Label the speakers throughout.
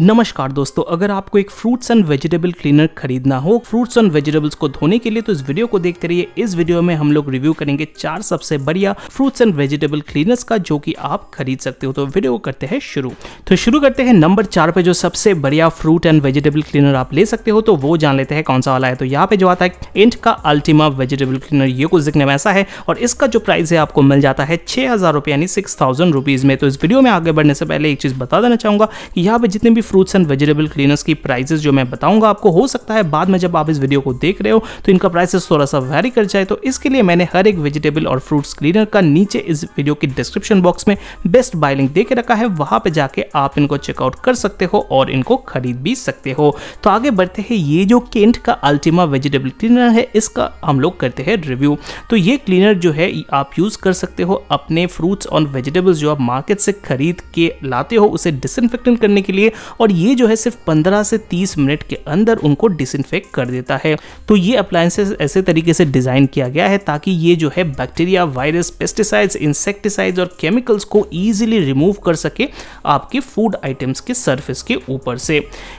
Speaker 1: नमस्कार दोस्तों अगर आपको एक फ्रूट्स एंड वेजिटेबल क्लीनर खरीदना हो फ्रूट्स एंड वेजिटेबल्स को धोने के लिए तो इस वीडियो को देखते रहिए इस वीडियो में हम लोग रिव्यू करेंगे चार सबसे बढ़िया फ्रूट्स एंड वेजिटेबल क्लीनर्स का जो कि आप खरीद सकते हो तो वीडियो करते हैं शुरू तो शुरू करते हैं नंबर चार पे जो सबसे बढ़िया फ्रूट एंड वेजिटेबल क्लीनर आप ले सकते हो तो वो जान लेते हैं कौन सा वाला है तो यहाँ पे जो आता है इंट का अल्टीमा वेजिटेबल क्लीनर ये कुछ दिखने में ऐसा है और इसका जो प्राइस है आपको मिल जाता है छह हजार यानी सिक्स थाउजेंड रुपीज में तो इस वीडियो में आगे बढ़ने से पहले एक चीज बता देना चाहूंगा कि यहाँ पे जितने भी फ्रूट्स एंड वेजिटेबल क्लीनर्स की प्राइसेस जो मैं बताऊंगा आपको हो सकता है बाद में जब आप इस वीडियो को देख रहे हो तो इनका प्राइसेस थोड़ा सा वेरी कर जाए तो इसके लिए मैंने हर एक वेजिटेबल और फ्रूट्स क्लीनर का नीचे इस वीडियो की डिस्क्रिप्शन बॉक्स में बेस्ट बाय लिंक दे के रखा है वहां पर जाके आप इनको चेकआउट कर सकते हो और इनको खरीद भी सकते हो तो आगे बढ़ते हैं ये जो केंट का अल्टीमा वेजिटेबल क्लीनर है इसका हम लोग करते हैं रिव्यू तो ये क्लीनर जो है आप यूज़ कर सकते हो अपने फ्रूट्स और वेजिटेबल्स जो आप मार्केट से खरीद के लाते हो उसे डिसइनफेक्टेंट करने के लिए और ये जो है सिर्फ पंद्रह से तीस मिनट के अंदर उनको डिसइनफेक्ट कर देता है तो ये अप्लायंसेस ऐसे तरीके से डिज़ाइन किया गया है ताकि ये जो है बैक्टीरिया वायरस पेस्टिसाइड्स इंसेक्टिसाइड्स और केमिकल्स को ईजिली रिमूव कर सके आपके फूड आइटम्स के सर्फेस के ऊपर से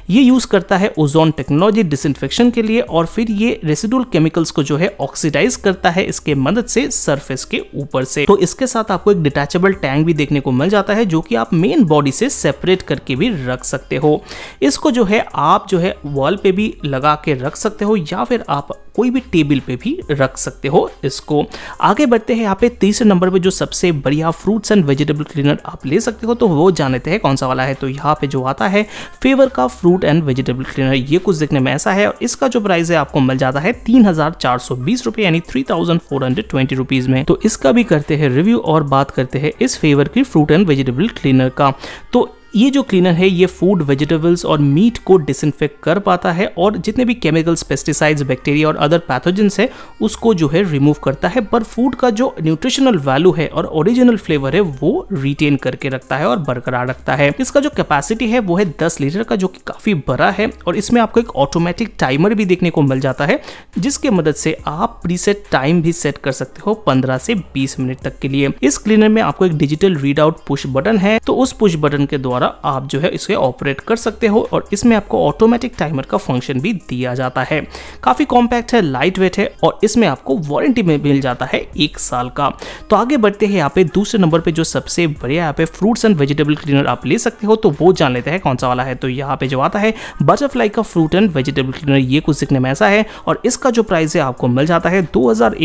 Speaker 1: ये यूज़ करता है ओजोन टेक्नोलॉजी डिसइनफेक्शन के लिए और फिर ये रेसिडुअल केमिकल्स को जो है ऑक्सीडाइज करता है इसके मदद से सरफेस के ऊपर से तो इसके साथ आपको एक डिटैचेबल टैंक भी देखने को मिल जाता है जो कि आप मेन बॉडी से सेपरेट करके भी रख सकते सकते हो इसको जो है आप जो है वॉल पे भी लगा के रख सकते हो या फिर आप कोई भी टेबल पे भी रख सकते हो इसको आगे बढ़ते हैं यहाँ पे तीसरे नंबर पे जो सबसे बढ़िया फ्रूट्स एंड वेजिटेबल क्लीनर आप ले सकते हो तो वो जान लेते हैं कौन सा वाला है तो यहाँ पे जो आता है फेवर का फ्रूट एंड वेजिटेबल क्लीनर ये कुछ देखने में ऐसा है और इसका जो प्राइस है आपको मिल जाता है तीन हजार चार सौ बीस रुपये यानी three thousand four hundred twenty rupees में तो इसका भी करते हैं रिव्यू और बात करते हैं इस फेवर की फ्रूट एंड वेजिटेबल क्लीनर का तो ये जो क्लीनर है ये फूड वेजिटेबल्स और मीट को डिसइनफेक्ट कर पाता है और जितने भी केमिकल्स पेस्टिसाइड्स बैक्टीरिया और अदर पैथोजेंस है उसको जो है रिमूव करता है पर फूड का जो न्यूट्रिशनल वैल्यू है और ओरिजिनल फ्लेवर है वो रिटेन करके रखता है और बरकरार रखता है इसका जो कैपेसिटी है वो है दस लीटर का जो कि काफी बड़ा है और इसमें आपको एक ऑटोमेटिक टाइमर भी देखने को मिल जाता है जिसके मदद से आप प्रीसेट टाइम भी सेट कर सकते हो पंद्रह से बीस मिनट तक के लिए इस क्लीनर में आपको एक digital read out push button है तो उस पुश बटन के द्वारा द्वारा आप जो है इसे ऑपरेट कर सकते हो और इसमें आपको ऑटोमेटिक टाइमर का फंक्शन भी दिया जाता है काफ़ी कॉम्पैक्ट है लाइट वेट है और इसमें आपको वारंटी में मिल जाता है एक साल का तो आगे बढ़ते हैं यहाँ पे दूसरे नंबर पर जो सबसे बढ़िया यहाँ पे फ्रूट्स एंड वेजिटेबल क्लीनर आप ले सकते हो तो वो जान लेते हैं कौन सा वाला है तो यहाँ पे जो आता है बटरफ्लाई का फ्रूट एंड वेजिटेबल क्लीनर ये कुछ सीखने में ऐसा है और इसका जो प्राइस है आपको मिल जाता है दो हज़ार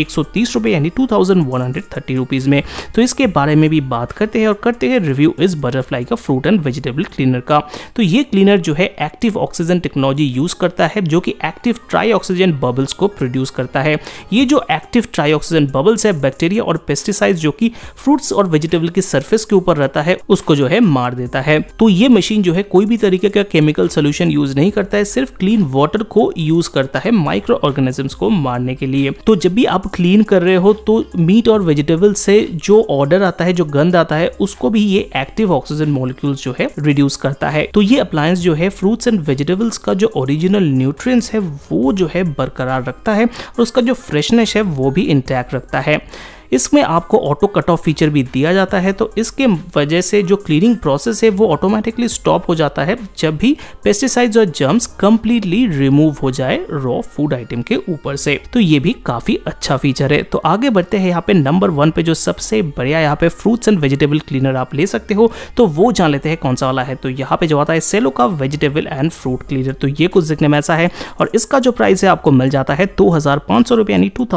Speaker 1: यानी टू थाउजेंड में तो इसके बारे में भी बात करते हैं और करते हैं रिव्यू इस बटरफ्लाई का फ्रूट एंड वेजिटेबल क्लीनर का तो ये क्लीनर जो है एक्टिव ऑक्सीजन टेक्नोलॉजी यूज़ करता है जो कि एक्टिव ट्राई ऑक्सीजन बबल्स को प्रोड्यूस करता है ये जो एक्टिव ट्राई ऑक्सीजन बबल्स है बैक्टीरिया और पेस्टिसाइड जो कि फ्रूट्स और वेजिटेबल की सर्फेस के ऊपर रहता है उसको जो है मार देता है तो ये मशीन जो है कोई भी तरीके का केमिकल सोल्यूशन यूज नहीं करता है सिर्फ क्लीन वाटर को यूज करता है माइक्रो ऑर्गेनिजम्स को मारने के लिए तो जब भी आप क्लीन कर रहे हो तो मीट और वेजिटेबल से जो ऑर्डर आता है जो गंद आता है उसको भी ये एक्टिव ऑक्सीजन मॉलिक्यूल्स जो है रिड्यूस करता है तो ये अप्लायंस जो है फ्रूट्स एंड वेजिटेबल्स का जो ओरिजिनल न्यूट्रिएंट्स है वो जो है बरकरार रखता है और उसका जो फ्रेशनेस है वो भी इंटैक्ट रखता है इसमें आपको ऑटो कट ऑफ फीचर भी दिया जाता है तो इसके वजह से जो क्लीनिंग प्रोसेस है वो ऑटोमेटिकली स्टॉप हो जाता है जब भी पेस्टिसाइड्स और जर्म्स कंप्लीटली रिमूव हो जाए रॉ फूड आइटम के ऊपर से तो ये भी काफी अच्छा फीचर है तो आगे बढ़ते हैं यहाँ पे नंबर वन पे जो सबसे बढ़िया यहाँ पे फ्रूट्स एंड वेजिटेबल क्लीनर आप ले सकते हो तो वो जान लेते हैं कौन सा वाला है तो यहाँ पे जो आता है सेलो का वेजिटेबल एंड फ्रूट क्लीनर तो ये कुछ देखने में ऐसा है और इसका जो प्राइस है आपको मिल जाता है दो हजार पांच यानी टू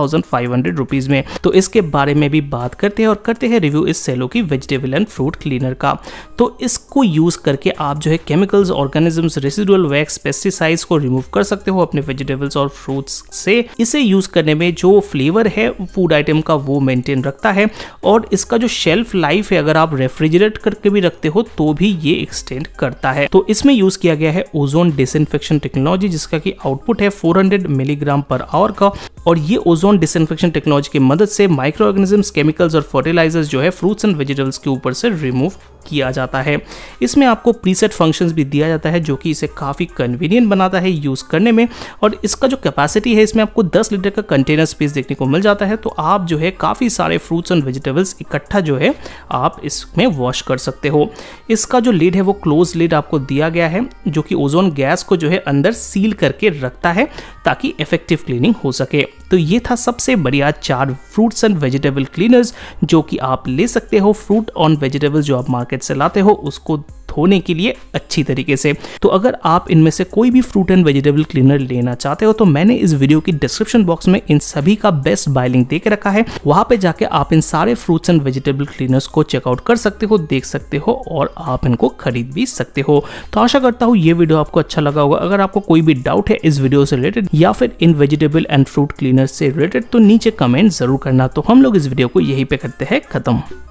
Speaker 1: में तो इसके बारे में भी बात करते हैं और करते हैं रिव्यू इस सेलो की वेजिटेबल एंड फ्रूट क्लीनर का तो इसको यूज़ करके आप जो है chemicals organisms residual wax pesticides को रिमूव कर सकते हो अपने वेजिटेबल्स और फ्रूट्स से इसे यूज़ करने में जो फ्लेवर है फूड आइटम का वो मेंटेन रखता है और इसका जो शेल्फ लाइफ है अगर आप रेफ्रिजरेट करके भी रखते हो तो भी ये एक्सटेंड करता है तो इसमें यूज किया गया है ओजोन डिसइनफेक्शन टेक्नोलॉजी जिसका कि आउटपुट है 400 मिलीग्राम पर आवर का और ये ओजोन डिसइनफेक्शन टेक्नोलॉजी की मदद से माइक्रो ऑर्गेनिजम्स केमिकल्स और फर्टिलाइजर्स जो है फ्रूट्स एंड वेजिटेबल्स के ऊपर से रिमूव किया जाता है इसमें आपको प्रीसेट फंक्शंस भी दिया जाता है जो कि इसे काफ़ी कन्वीनियंट बनाता है यूज़ करने में और इसका जो कैपेसिटी है इसमें आपको 10 लीटर का कंटेनर स्पेस देखने को मिल जाता है तो आप जो है काफ़ी सारे फ्रूट्स एंड वेजिटेबल्स इकट्ठा जो है आप इसमें वॉश कर सकते हो इसका जो लीड है वो क्लोज लीड आपको दिया गया है जो कि ओजोन गैस को जो है अंदर सील करके रखता है ताकि इफेक्टिव क्लीनिंग हो सके तो ये था सबसे बढ़िया चार फ्रूट्स एंड वेजिटेबल क्लीनर्स जो कि आप ले सकते हो फ्रूट ऑन वेजिटेबल जो आप मार्केट मार्केट से लाते हो उसको धोने के लिए अच्छी तरीके से तो अगर आप इनमें से कोई भी फ्रूट एंड वेजिटेबल क्लीनर लेना चाहते हो तो मैंने इस वीडियो की डिस्क्रिप्शन बॉक्स में इन सभी का बेस्ट बाय लिंक दे के रखा है वहां पे जाके आप इन सारे फ्रूट्स एंड वेजिटेबल क्लीनर्स को चेकआउट कर सकते हो देख सकते हो और आप इनको खरीद भी सकते हो तो आशा करता हूँ ये वीडियो आपको अच्छा लगा होगा अगर आपको कोई भी डाउट है इस वीडियो से रिलेटेड या फिर इन वेजिटेबल एंड फ्रूट क्लीनर से रिलेटेड तो नीचे कमेंट जरूर करना तो हम लोग इस वीडियो को यही पे करते हैं खत्म